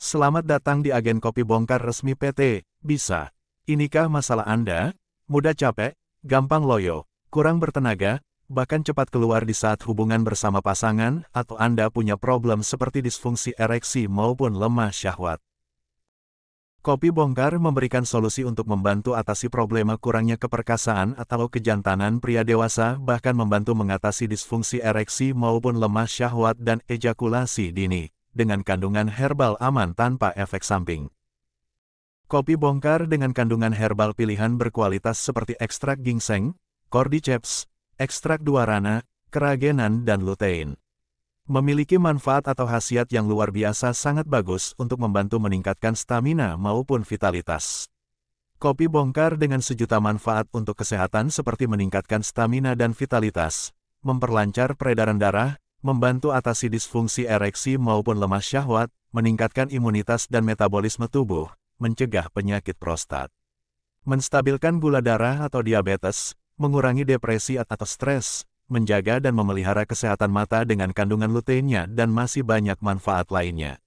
Selamat datang di agen kopi bongkar resmi PT, bisa. Inikah masalah Anda? Mudah capek, gampang loyo, kurang bertenaga, bahkan cepat keluar di saat hubungan bersama pasangan, atau Anda punya problem seperti disfungsi ereksi maupun lemah syahwat. Kopi Bongkar memberikan solusi untuk membantu atasi problema kurangnya keperkasaan atau kejantanan pria dewasa bahkan membantu mengatasi disfungsi ereksi maupun lemah syahwat dan ejakulasi dini dengan kandungan herbal aman tanpa efek samping. Kopi bongkar dengan kandungan herbal pilihan berkualitas seperti ekstrak ginseng, cordyceps, ekstrak duarana, keragenan dan lutein. Memiliki manfaat atau khasiat yang luar biasa sangat bagus untuk membantu meningkatkan stamina maupun vitalitas. Kopi bongkar dengan sejuta manfaat untuk kesehatan seperti meningkatkan stamina dan vitalitas, memperlancar peredaran darah, membantu atasi disfungsi ereksi maupun lemah syahwat, meningkatkan imunitas dan metabolisme tubuh, mencegah penyakit prostat. Menstabilkan gula darah atau diabetes, mengurangi depresi atau stres, menjaga dan memelihara kesehatan mata dengan kandungan luteinnya dan masih banyak manfaat lainnya.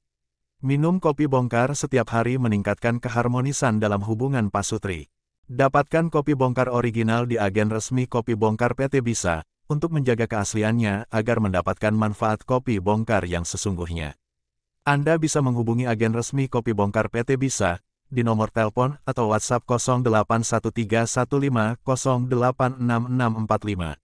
Minum kopi bongkar setiap hari meningkatkan keharmonisan dalam hubungan pasutri. Dapatkan kopi bongkar original di agen resmi Kopi Bongkar PT Bisa, untuk menjaga keasliannya agar mendapatkan manfaat kopi bongkar yang sesungguhnya. Anda bisa menghubungi agen resmi kopi bongkar PT Bisa di nomor telepon atau WhatsApp 081315086645.